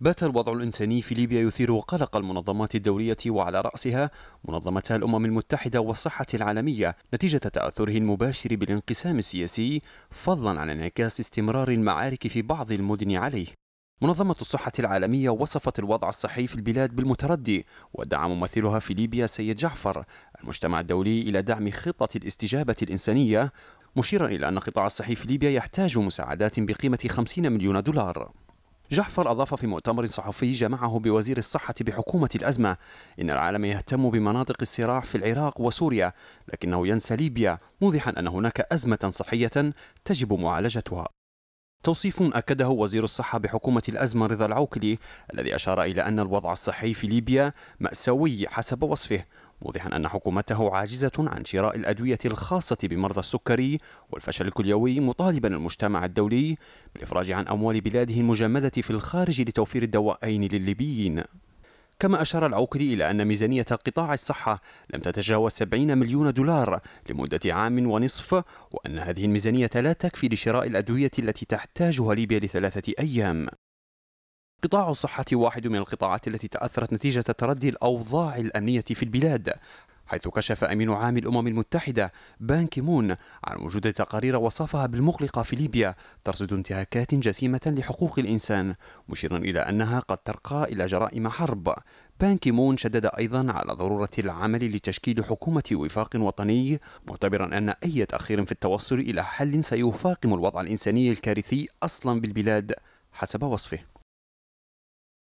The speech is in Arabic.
بات الوضع الإنساني في ليبيا يثير قلق المنظمات الدولية وعلى رأسها منظمتا الأمم المتحدة والصحة العالمية نتيجة تأثره المباشر بالانقسام السياسي فضلا عن انعكاس استمرار المعارك في بعض المدن عليه منظمة الصحة العالمية وصفت الوضع الصحي في البلاد بالمتردي ودعا ممثلها في ليبيا سيد جعفر المجتمع الدولي إلى دعم خطة الاستجابة الإنسانية مشيرا إلى أن القطاع الصحي في ليبيا يحتاج مساعدات بقيمة 50 مليون دولار جحفر أضاف في مؤتمر صحفي جمعه بوزير الصحة بحكومة الأزمة إن العالم يهتم بمناطق الصراع في العراق وسوريا لكنه ينسى ليبيا موضحا أن هناك أزمة صحية تجب معالجتها توصيف أكده وزير الصحة بحكومة الأزمة رضا العوكلي الذي أشار إلى أن الوضع الصحي في ليبيا مأساوي حسب وصفه موضحا أن حكومته عاجزة عن شراء الأدوية الخاصة بمرضى السكري والفشل الكليوي مطالبا المجتمع الدولي بالإفراج عن أموال بلاده المجمدة في الخارج لتوفير الدوائين للليبيين كما أشار العوكري إلى أن ميزانية قطاع الصحة لم تتجاوز 70 مليون دولار لمدة عام ونصف وأن هذه الميزانية لا تكفي لشراء الأدوية التي تحتاجها ليبيا لثلاثة أيام قطاع الصحة واحد من القطاعات التي تأثرت نتيجة تردي الأوضاع الأمنية في البلاد حيث كشف أمين عام الأمم المتحدة بان كيمون عن وجود تقارير وصفها بالمغلقة في ليبيا ترصد انتهاكات جسيمة لحقوق الإنسان مشيرا إلى أنها قد ترقى إلى جرائم حرب بان كيمون شدد أيضا على ضرورة العمل لتشكيل حكومة وفاق وطني معتبرا أن أي تأخير في التوصل إلى حل سيفاقم الوضع الإنساني الكارثي أصلا بالبلاد حسب وصفه